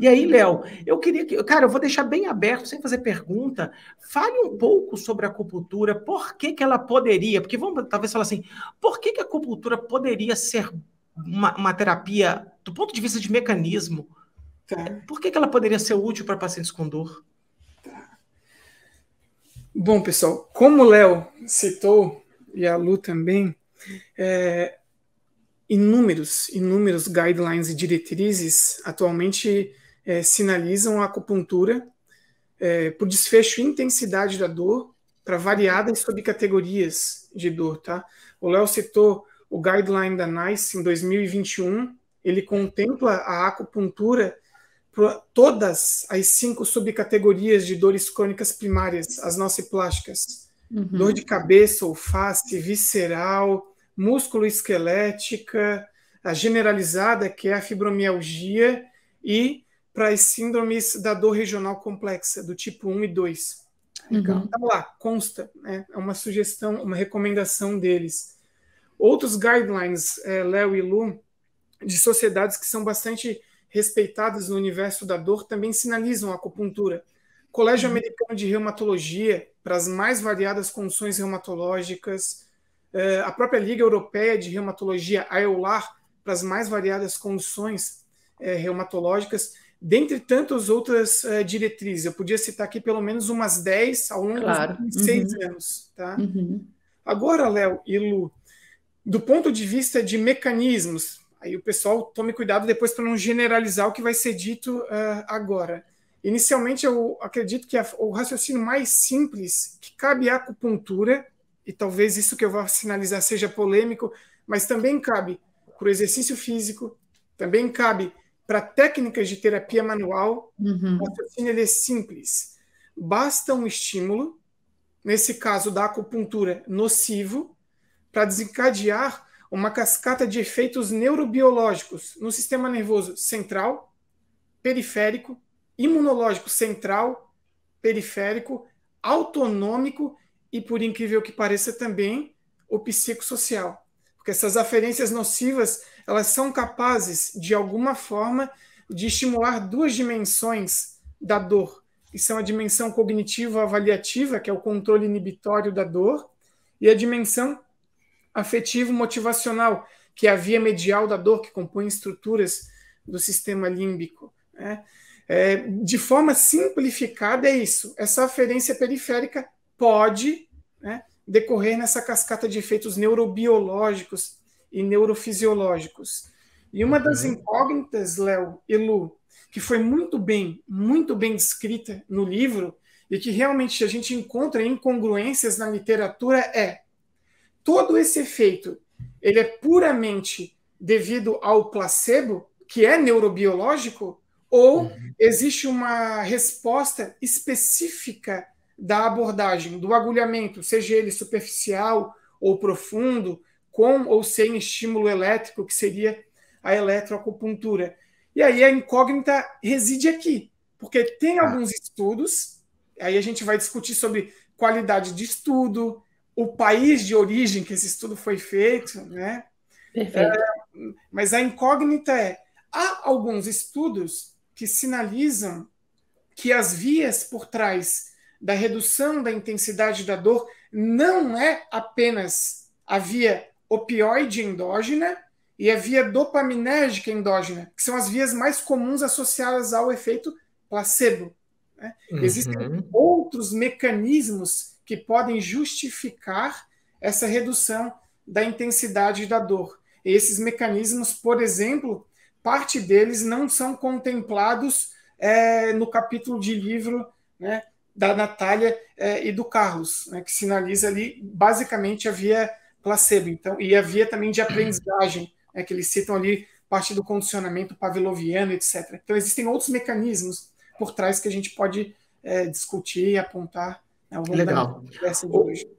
E aí, Léo, eu queria que. Cara, eu vou deixar bem aberto, sem fazer pergunta. Fale um pouco sobre a acupuntura, por que, que ela poderia, porque vamos talvez falar assim, por que, que a acupuntura poderia ser uma, uma terapia, do ponto de vista de mecanismo, tá. por que, que ela poderia ser útil para pacientes com dor? Tá. Bom, pessoal, como o Léo citou, e a Lu também, é, inúmeros, inúmeros guidelines e diretrizes atualmente é, sinalizam a acupuntura é, por desfecho e intensidade da dor para variadas subcategorias de dor, tá? O Léo citou o guideline da NICE em 2021, ele contempla a acupuntura para todas as cinco subcategorias de dores crônicas primárias, as nociplásticas. Uhum. Dor de cabeça ou face, visceral, músculo-esquelética, a generalizada, que é a fibromialgia, e para as síndromes da dor regional complexa, do tipo 1 e 2. Legal. Uhum. Então, lá, consta, né? é uma sugestão, uma recomendação deles. Outros guidelines, é, Léo e Lu, de sociedades que são bastante respeitadas no universo da dor, também sinalizam a acupuntura. Colégio uhum. Americano de Reumatologia, para as mais variadas condições reumatológicas, é, a própria Liga Europeia de Reumatologia, a EULAR, para as mais variadas condições é, reumatológicas, dentre tantas outras é, diretrizes. Eu podia citar aqui pelo menos umas 10 ao longo claro. dos seis uhum. anos. Tá? Uhum. Agora, Léo e Lu, do ponto de vista de mecanismos, aí o pessoal tome cuidado depois para não generalizar o que vai ser dito uh, agora. Inicialmente, eu acredito que a, o raciocínio mais simples que cabe à acupuntura e talvez isso que eu vou sinalizar seja polêmico, mas também cabe para o exercício físico, também cabe para técnicas de terapia manual, uhum. o raciocínio é simples. Basta um estímulo, nesse caso da acupuntura nocivo, para desencadear uma cascata de efeitos neurobiológicos no sistema nervoso central, periférico, imunológico central, periférico, autonômico e, por incrível que pareça, também o psicossocial. Porque essas aferências nocivas, elas são capazes, de alguma forma, de estimular duas dimensões da dor, que são a dimensão cognitiva avaliativa, que é o controle inibitório da dor, e a dimensão afetivo motivacional, que é a via medial da dor, que compõe estruturas do sistema límbico. Né? É, de forma simplificada, é isso. Essa aferência periférica pode né, decorrer nessa cascata de efeitos neurobiológicos e neurofisiológicos. E uma das uhum. incógnitas, Léo e Lu, que foi muito bem, muito bem descrita no livro, e que realmente a gente encontra incongruências na literatura, é todo esse efeito, ele é puramente devido ao placebo, que é neurobiológico, ou uhum. existe uma resposta específica da abordagem do agulhamento, seja ele superficial ou profundo, com ou sem estímulo elétrico, que seria a eletroacupuntura. E aí a incógnita reside aqui, porque tem ah. alguns estudos, aí a gente vai discutir sobre qualidade de estudo, o país de origem que esse estudo foi feito, né? Perfeito. É, mas a incógnita é: há alguns estudos que sinalizam que as vias por trás da redução da intensidade da dor não é apenas a via opioide endógena e a via dopaminérgica endógena, que são as vias mais comuns associadas ao efeito placebo. Né? Uhum. Existem outros mecanismos que podem justificar essa redução da intensidade da dor. E esses mecanismos, por exemplo, parte deles não são contemplados é, no capítulo de livro né, da Natália eh, e do Carlos, né, que sinaliza ali basicamente a via placebo, então, e a via também de aprendizagem, né, que eles citam ali parte do condicionamento pavloviano, etc. Então, existem outros mecanismos por trás que a gente pode eh, discutir e apontar. Né, Legal. de hoje.